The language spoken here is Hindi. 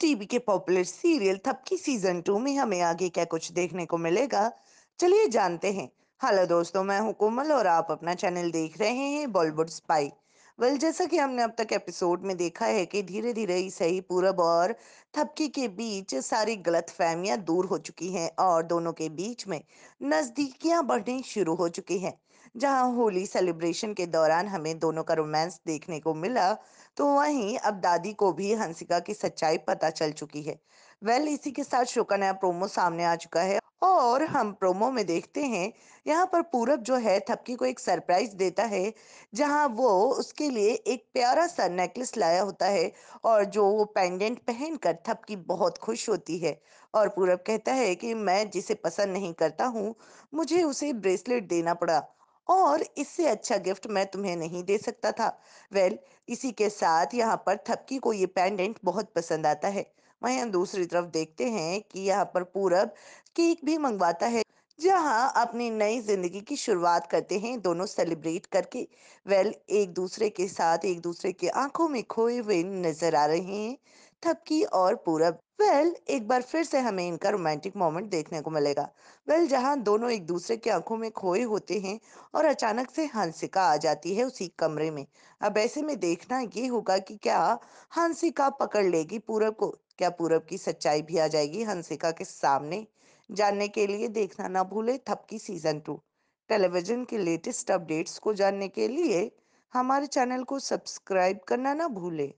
टीवी के popular serial Thapki season two में हमें आगे क्या कुछ देखने को मिलेगा चलिए जानते हैं हेलो दोस्तों मैं हूं कोमल और आप अपना चैनल देख रहे हैं बॉलीवुड स्पाई वेल जैसा कि हमने अब तक एपिसोड में देखा है कि धीरे धीरे ही सही पूरब और थपकी के बीच सारी गलत फहमियाँ दूर हो चुकी हैं और दोनों के बीच में नज़दीकियाँ बढ़नी शुरू हो चुकी हैं जहां होली सेलिब्रेशन के दौरान हमें दोनों का रोमांस देखने को मिला तो वहीं अब दादी को भी हंसिका की सच्चाई पता चल चुकी है वेल इसी के साथ शो का नया प्रोमो सामने आ चुका है और हम प्रोमो में देखते हैं यहाँ पर पूरब जो है थपकी को एक सरप्राइज देता है जहाँ वो उसके लिए एक प्यारा सा नेकलेस लाया होता है और जो वो पेंडेंट पहनकर थपकी बहुत खुश होती है और पूरब कहता है कि मैं जिसे पसंद नहीं करता हूँ मुझे उसे ब्रेसलेट देना पड़ा और इससे अच्छा गिफ्ट मैं तुम्हें नहीं दे सकता था वेल इसी के साथ यहाँ पर थपकी को ये पेंडेंट बहुत पसंद आता है वहीं हम दूसरी तरफ देखते हैं कि यहाँ पर पूरब केक भी मंगवाता है जहाँ अपनी नई जिंदगी की शुरुआत करते हैं दोनों सेलिब्रेट करके वेल एक दूसरे के साथ एक दूसरे के आंखों में खोए हुए नजर आ रहे हैं थपकी और पूरब वेल well, एक बार फिर से हमें इनका रोमांटिक मोमेंट देखने को मिलेगा वेल well, जहां दोनों एक दूसरे की आंखों में खोए होते हैं और अचानक से हंसिका आ जाती है उसी कमरे में अब ऐसे में देखना ये होगा कि क्या हंसिका पकड़ लेगी पूरब को क्या पूरब की सच्चाई भी आ जाएगी हंसिका के सामने जानने के लिए देखना ना भूले थपकी सीजन टू टेलीविजन के लेटेस्ट अपडेट्स को जानने के लिए हमारे चैनल को सब्सक्राइब करना ना भूलें